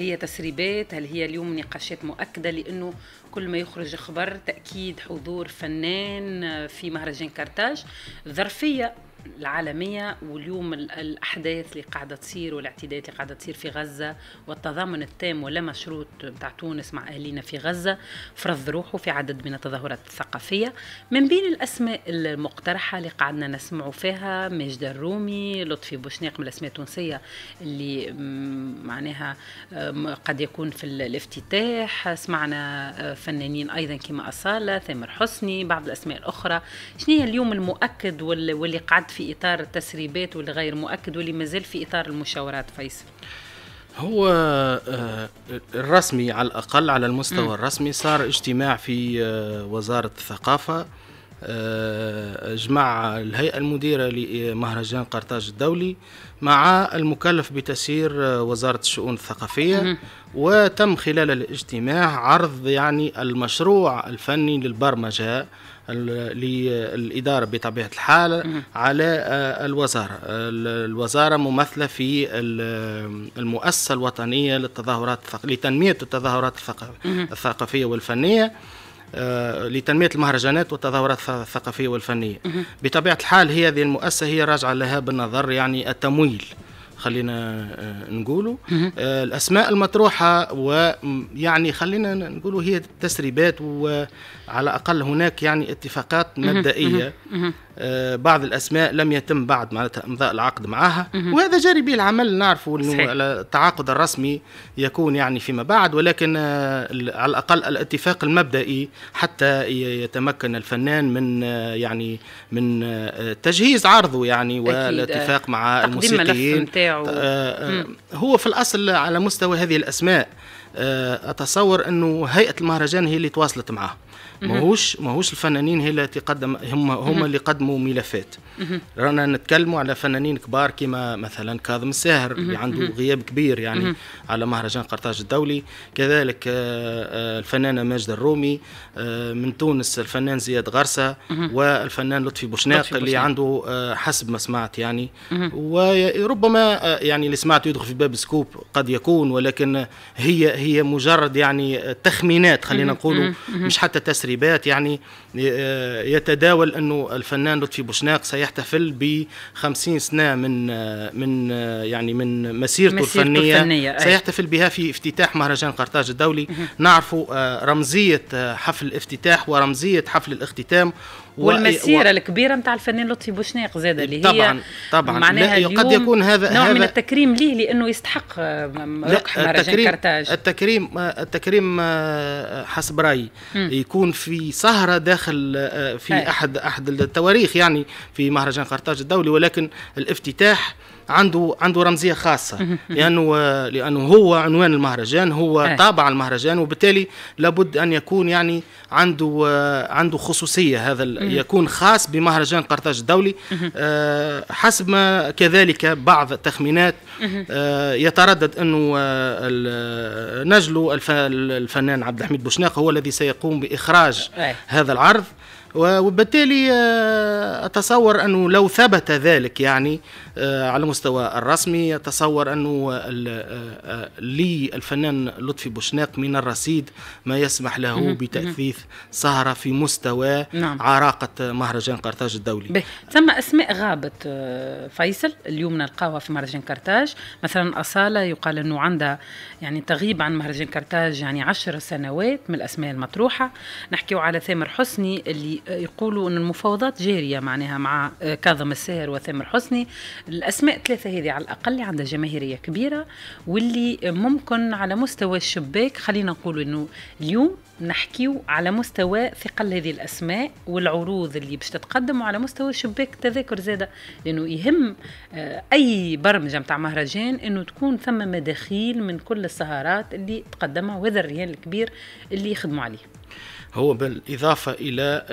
هي تسريبات هل هي اليوم نقاشات مؤكده لانه كل ما يخرج خبر تاكيد حضور فنان في مهرجان كارتاج ظرفيه العالمية واليوم الأحداث اللي قاعدة تصير والاعتداءات اللي قاعدة تصير في غزة والتضامن التام ولا مشروط بتاع تونس مع اهالينا في غزة فرض روحه في عدد من التظاهرات الثقافية من بين الأسماء المقترحة اللي قعدنا نسمعوا فيها ماجد الرومي لطفي بوشناق من الأسماء التونسية اللي معناها قد يكون في الافتتاح سمعنا آه، فنانين أيضا كما أصالة ثامر حسني بعض الأسماء الأخرى شنو هي اليوم المؤكد واللي قعد في اطار التسريبات واللي غير مؤكد واللي مازال في اطار المشاورات فيصل هو آه، الرسمي على الاقل على المستوى م. الرسمي صار اجتماع في آه، وزاره الثقافه آه، جمع الهيئة المديرة لمهرجان قرطاج الدولي مع المكلف بتسيير وزارة الشؤون الثقافية وتم خلال الاجتماع عرض يعني المشروع الفني للبرمجة للإدارة بطبيعة الحال على آه، الوزارة الوزارة ممثلة في المؤسسة الوطنية للتظاهرات لتنمية التظاهرات الثقافية والفنية آه، لتنمية المهرجانات والتظاهرات الثقافية والفنية بطبيعة الحال هذه المؤسسة هي راجعة لها بالنظر يعني التمويل خلينا آه، نقوله آه، الاسماء المطروحه ويعني خلينا نقوله هي تسريبات وعلى الاقل هناك يعني اتفاقات مبدئيه آه، بعض الاسماء لم يتم بعد معناتها امضاء العقد معها وهذا جاري به العمل نعرفه انه التعاقد الرسمي يكون يعني فيما بعد ولكن آه، على الاقل الاتفاق المبدئي حتى يتمكن الفنان من آه، يعني من تجهيز عرضه يعني والاتفاق مع الموسيقيين هو في الاصل على مستوى هذه الاسماء اتصور انه هيئه المهرجان هي اللي تواصلت معه ماهوش ماهوش الفنانين هي اللي تقدم هم هم اللي قدموا ملفات رانا نتكلموا على فنانين كبار كما مثلا كاظم الساهر اللي عنده غياب كبير يعني على مهرجان قرطاج الدولي كذلك آه، آه، الفنانه ماجده الرومي آه، من تونس الفنان زياد غرسه والفنان لطفي بوشناق اللي عنده حسب ما سمعت يعني وربما يعني اللي سمعته يدخل في باب سكوب قد يكون ولكن هي هي مجرد يعني تخمينات خلينا نقولوا مش حتى تسري التدريبات يعني آه، يتداول انه الفنان لطفي بوشناق سيحتفل ب 50 سنه من آه، من آه، يعني من مسيرته مسيرت الفنيه, الفنية. سيحتفل بها في افتتاح مهرجان قرطاج الدولي نعرف رمزيه حفل الافتتاح ورمزيه حفل الاختتام والمسيره و... الكبيره نتاع الفنان لطفي بوشناق زاد اللي هي طبعا طبعا معناها اليوم قد يكون هذا نوع هذا من التكريم ليه لانه يستحق آه، ركح مهرجان كرتاج التكريم آه، التكريم آه، حسب رايي يكون في سهره داخل في احد احد التواريخ يعني في مهرجان قرطاج الدولي ولكن الافتتاح عنده عنده رمزيه خاصه لانه لانه هو عنوان المهرجان هو إيه. طابع المهرجان وبالتالي لابد ان يكون يعني عنده عنده خصوصيه هذا يكون خاص بمهرجان قرطاج الدولي آه، حسب ما كذلك بعض التخمينات آه، يتردد انه آه، نجلو الفنان عبد الحميد بوشناق هو الذي سيقوم باخراج إيه. هذا العرض وبالتالي آه، أتصور أنه لو ثبت ذلك يعني آه، على المستوى الرسمي أتصور أنه آه، لي الفنان لطفي بوشناق من الرصيد ما يسمح له بتأثيث سهرة في مستوى نعم. عراقة مهرجان قرطاج الدولي ثم أسماء غابت فيصل اليوم نلقاها في مهرجان قرطاج مثلا أصالة يقال أنه عندها يعني تغيب عن مهرجان قرطاج يعني عشر سنوات من الأسماء المطروحة نحكيه على ثامر حسني اللي يقولوا أن المفاوضات جارية معناها مع آه، كاظم الساهر وثامر حسني الأسماء الثلاثة هذه على الأقل اللي عندها جماهيرية كبيرة واللي ممكن على مستوى الشباك خلينا نقول أنه اليوم نحكيو على مستوى ثقل هذه الاسماء والعروض اللي باش تتقدم وعلى مستوى شباك التذاكر زاده لانه يهم آه، اي برمجه نتاع مهرجان انه تكون ثم مداخيل من كل السهرات اللي تقدمها وهذا الريان الكبير اللي يخدموا عليه هو بالإضافة إلى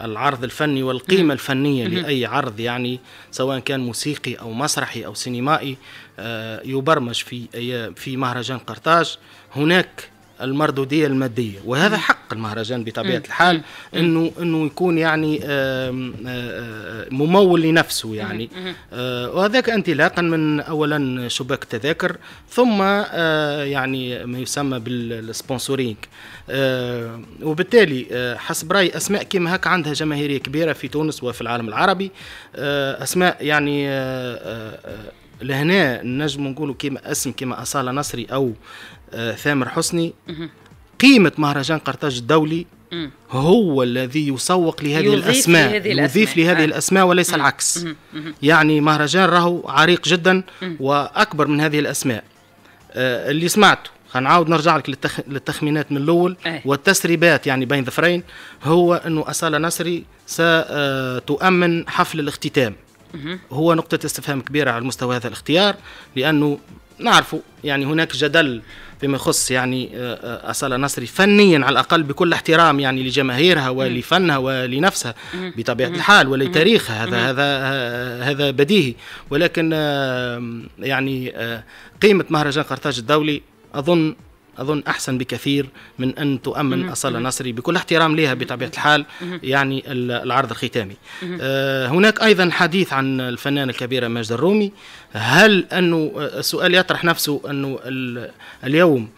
العرض الفني والقيمة الفنية لأي عرض يعني سواء كان موسيقي أو مسرحي أو سينمائي آه، يبرمج في في مهرجان قرطاج هناك المردوديه الماديه وهذا حق المهرجان بطبيعه الحال انه انه يكون يعني ممول لنفسه يعني آه، وهذاك انطلاقا من اولا شباك التذاكر ثم آه، يعني ما يسمى بالسبونسورينغ آه، وبالتالي حسب رايي اسماء كيما هكا عندها جماهيريه كبيره في تونس وفي العالم العربي اسماء يعني لهنا نجم نقولوا كيما اسم كيما أصالة نصري أو ثامر حسني قيمة مهرجان قرطاج الدولي هو الذي يسوق لهذه يضيف الأسماء لهذه يضيف لهذه آه. الأسماء وليس العكس يعني مهرجان راهو عريق جدا وأكبر من هذه الأسماء آه، اللي سمعته نعاود نرجع لك للتخ... للتخمينات من الاول أيه. والتسريبات يعني بين ظفرين هو انه اصاله نصري ستؤمن حفل الاختتام هو نقطة استفهام كبيرة على مستوى هذا الاختيار لأنه نعرف يعني هناك جدل فيما يخص يعني آه، آه، أصالة نصري فنيا على الأقل بكل احترام يعني لجماهيرها ولفنها ولنفسها بطبيعة الحال ولتاريخها هذا هذا آه، هذا بديهي ولكن يعني قيمة مهرجان قرطاج الدولي أظن اظن احسن بكثير من ان تؤمن اصاله نصري بكل احترام لها بطبيعه الحال يعني العرض الختامي آه، هناك ايضا حديث عن الفنانه الكبيره ماجده الرومي هل انه آه، السؤال يطرح نفسه انه اليوم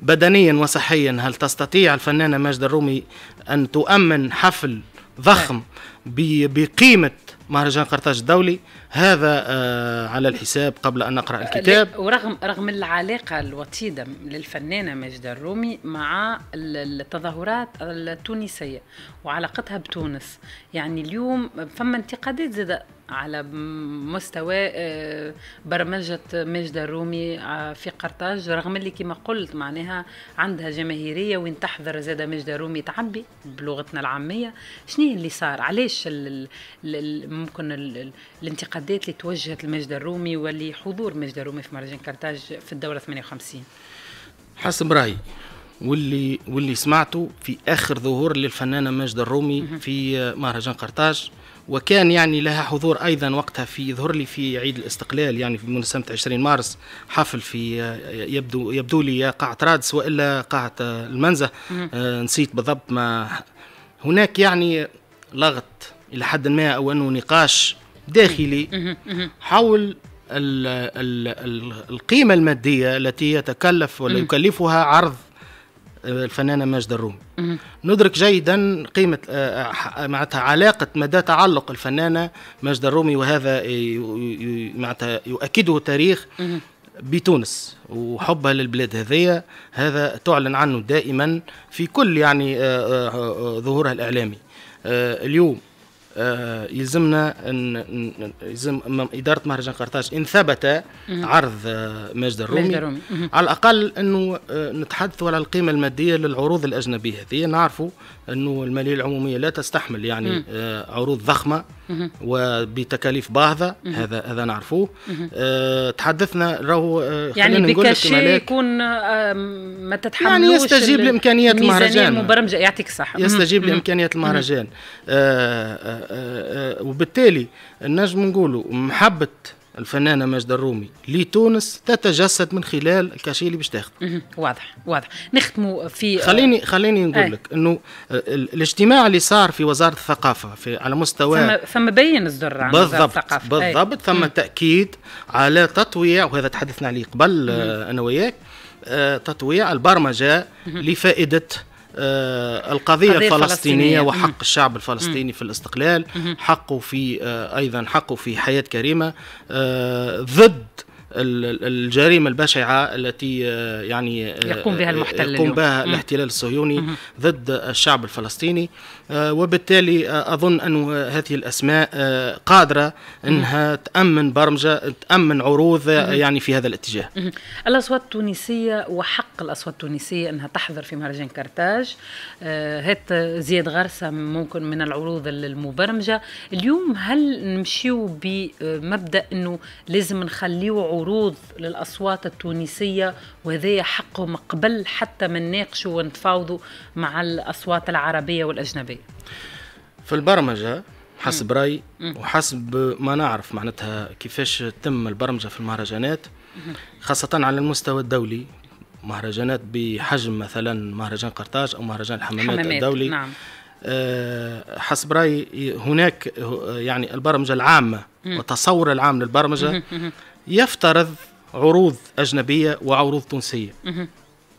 بدنيا وصحيا هل تستطيع الفنانه ماجده الرومي ان تؤمن حفل ضخم نعم. بقيمه مهرجان قرطاج الدولي هذا آه على الحساب قبل ان نقرا الكتاب ورغم رغم العلاقه الوطيده للفنانه ماجده الرومي مع التظاهرات التونسيه وعلاقتها بتونس يعني اليوم فما انتقادات زاده على مستوى آه، برمجة ماجدة الرومي آه، في قرطاج رغم اللي كما قلت معناها عندها جماهيرية وين تحضر زادة ماجدة الرومي تعبي بلغتنا العامية شنو اللي صار علاش ممكن الانتقادات اللي توجهت لماجدة الرومي واللي حضور ماجدة الرومي في مهرجان قرطاج في الدورة 58 حسب رأيي واللي واللي سمعته في اخر ظهور للفنانه ماجده الرومي في آه، مهرجان قرطاج وكان يعني لها حضور ايضا وقتها في يظهر لي في عيد الاستقلال يعني في مناسبه 20 مارس حفل في آه، يبدو يبدو لي قاعه رادس والا قاعه آه، المنزه آه نسيت بالضبط ما هناك يعني لغط الى حد ما او انه نقاش داخلي حول القيمه الماديه التي يتكلف ولا يكلفها عرض الفنانه ماجده الرومي ندرك جيدا قيمه آه، آه، معناتها علاقه مدى تعلق الفنانه ماجده الرومي وهذا معناتها يؤكده تاريخ بتونس وحبها للبلاد هذية هذا تعلن عنه دائما في كل يعني آه، ظهورها الإعلامي اليوم آه، يلزمنا ان يلزم اداره مهرجان قرطاج ان ثبت عرض آه، ماجد الرومي على الاقل انه آه، نتحدث على القيمه الماديه للعروض الاجنبيه هذه نعرفوا انه الماليه العموميه لا تستحمل يعني عروض ضخمه وبتكاليف باهظه هذا هذا نعرفوه أه تحدثنا راهو آه، يعني بكاشي يكون آه، ما يعني تتحملوش يعني يستجيب لامكانيات المهرجان مبرمجه يعطيك الصحه يستجيب لامكانيات المهرجان أه أه, آه، وبالتالي نجم نقولوا محبه الفنانة ماجدة الرومي لتونس تتجسد من خلال الكاشي اللي باش تاخذ واضح واضح نختموا في خليني خليني آه. نقول آه. لك انه الاجتماع اللي صار في وزارة الثقافة في على مستوى ثم ثم بين الزر عن بالضبط الثقافة. إيه. بالضبط ثم آه. تأكيد على تطويع وهذا تحدثنا عليه قبل آه انا وياك آه، تطويع البرمجة لفائدة آه، القضية الفلسطينية وحق مم. الشعب الفلسطيني مم. في الاستقلال مم. حقه في آه، أيضا حقه في حياة كريمة آه، ضد الجريمه البشعه التي يعني يقوم بها المحتل يقوم بها الاحتلال الصهيوني ضد الشعب الفلسطيني آه، وبالتالي آه، أظن أن هذه الأسماء آه، قادرة أنها تأمن برمجة تأمن عروض يعني في هذا الاتجاه الأصوات التونسية وحق الأصوات التونسية أنها تحضر في مهرجان كرتاج هات زياد غرسة ممكن من العروض المبرمجة اليوم هل نمشيو بمبدأ أنه لازم نخليو عروض للأصوات التونسية وهذا حقهم قبل حتى ما نناقشوا ونتفاوضوا مع الأصوات العربية والأجنبية البرمجيه في البرمجه حسب رايي وحسب ما نعرف معناتها كيفاش تتم البرمجه في المهرجانات خاصه على المستوى الدولي مهرجانات بحجم مثلا مهرجان قرطاج او مهرجان الحمامات الدولي نعم. آه، حسب رايي هناك يعني البرمجه العامه والتصور العام للبرمجه يفترض عروض اجنبيه وعروض تونسيه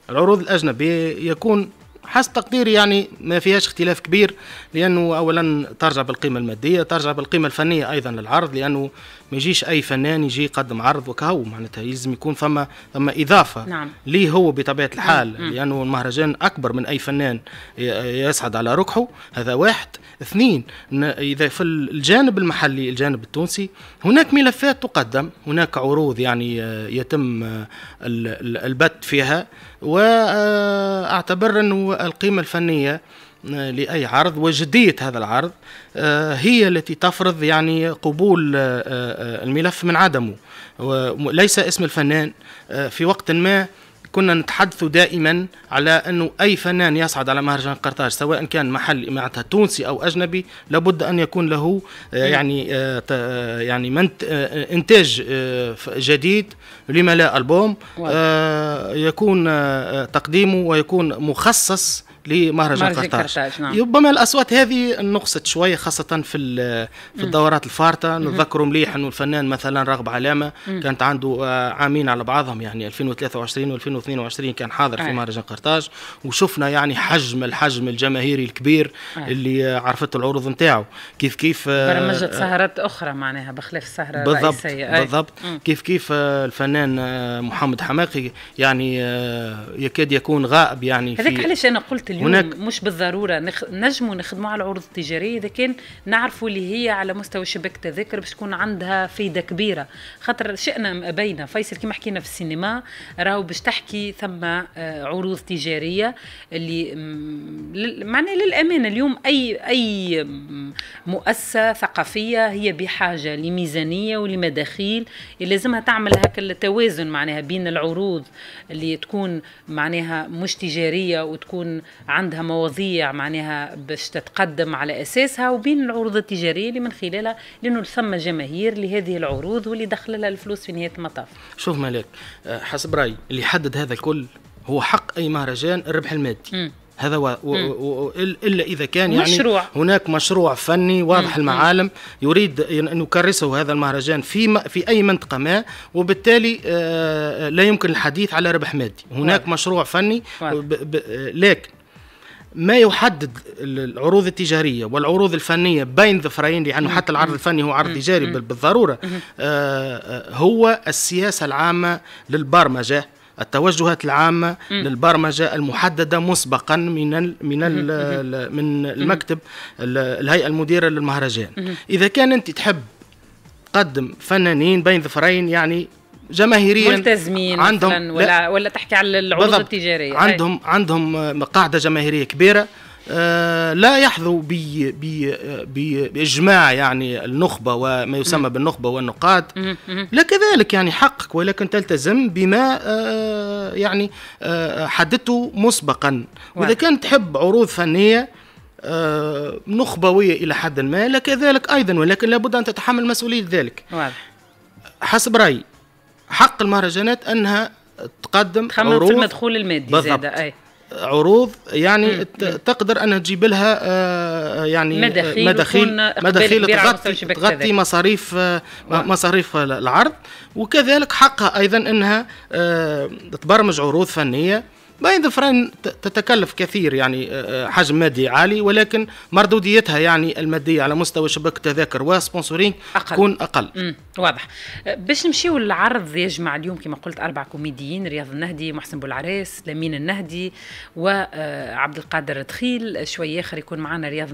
العروض الاجنبيه يكون حسب تقديري يعني ما فيهاش اختلاف كبير لانه اولا ترجع بالقيمه الماديه ترجع بالقيمه الفنيه ايضا للعرض لانه ما يجيش اي فنان يجي يقدم عرض وكهو معناتها يلزم يكون فما فما اضافه نعم. لي هو بطبيعه الحال نعم. لانه المهرجان اكبر من اي فنان يسعد على ركحه هذا واحد اثنين اذا في الجانب المحلي الجانب التونسي هناك ملفات تقدم هناك عروض يعني يتم البت فيها واعتبر انه والقيمة الفنية آه، لأي عرض وجدية هذا العرض آه، هي التي تفرض يعني قبول آه، الملف من عدمه وليس اسم الفنان في وقت ما كنا نتحدث دائما على أنه أي فنان يصعد على مهرجان قرطاج سواء كان محل معناتها تونسي أو أجنبي لابد أن يكون له آه، يعني آه، آه، يعني إنتاج جديد لما لا ألبوم يكون تقديمه ويكون مخصص لمهرجان قرطاج نعم. ربما الاصوات هذه نقصت شويه خاصه في في الدورات الفارطه نتذكروا مليح انه الفنان مثلا رغب علامه مم. كانت عنده آه، عامين على بعضهم يعني 2023 و2022 كان حاضر في مهرجان قرطاج وشفنا يعني حجم الحجم الجماهيري الكبير أي. اللي آه، عرفته العروض نتاعو كيف كيف آه، برمجت سهرات اخرى معناها بخلاف السهره بالضبط الرئيسيه بالضبط أي. كيف كيف الفنان محمد حماقي يعني يكاد يكون غائب يعني هذاك علاش انا قلت اليوم هناك مش بالضروره نخ... نجموا نخدموا على العروض التجاريه اذا كان نعرفوا اللي هي على مستوى شبكه الذكر باش تكون عندها فايده كبيره خاطر شئنا بينا فيصل كما حكينا في السينما راهو باش تحكي ثم آه، عروض تجاريه اللي معناه للامانه اليوم اي اي مؤسسه ثقافيه هي بحاجه لميزانيه ولمداخيل لازمها تعمل هكا التوازن معناها بين العروض اللي تكون معناها مش تجاريه وتكون عندها مواضيع معناها باش تتقدم على اساسها وبين العروض التجاريه اللي من خلالها لانه ثم جماهير لهذه العروض واللي دخل لها الفلوس في نهايه المطاف. شوف ملاك آه، حسب رايي اللي يحدد هذا الكل هو حق اي مهرجان الربح المادي. م. هذا و... و... و... الا اذا كان يعني مشروع. هناك مشروع فني واضح مم. المعالم يريد ان يكرسه هذا المهرجان في م... في اي منطقه ما وبالتالي آ... آه، آه، لا يمكن الحديث على ربح مادي هناك واضح. مشروع فني ب... ب... لكن ما يحدد العروض التجاريه والعروض الفنيه بين ذفرين لانه حتى العرض الفني هو عرض تجاري بالضروره آه، آه، هو السياسه العامه للبرمجه التوجهات العامة للبرمجة المحددة مسبقا من الـ من الـ من المكتب الهيئة المديرة للمهرجان إذا كان أنت تحب تقدم فنانين بين ظفرين يعني جماهيريا ملتزمين عندهم ولا ولا تحكي على العروض التجاريه عندهم هي. عندهم قاعده جماهيريه كبيره آه، لا يحظوا بإجماع يعني النخبة وما يسمى بالنخبة والنقاد لا كذلك يعني حقك ولكن تلتزم بما آه، يعني آه، حددته مسبقا وإذا كان تحب عروض فنية نخبوية إلى حد ما لا كذلك أيضا ولكن لابد أن تتحمل مسؤولية ذلك حسب رأيي حق المهرجانات انها تقدم عروض في المدخول المادي زادة أي. عروض يعني تقدر انها تجيب لها آه، آه، يعني آه، مداخيل مداخيل, مداخيل تغطي, تغطي مصاريف نعم. مصاريف العرض وكذلك حقها ايضا انها تبرمج عروض فنيه بين فرين تتكلف كثير يعني آه، آه، حجم مادي عالي ولكن مردوديتها يعني الماديه على مستوى شبكه تذاكر وسبونسورين تكون اقل أقل. واضح آه، باش نمشيو للعرض يجمع اليوم كما قلت اربع كوميديين رياض النهدي محسن بولعريس لمين النهدي وعبد القادر دخيل شوي اخر يكون معنا رياض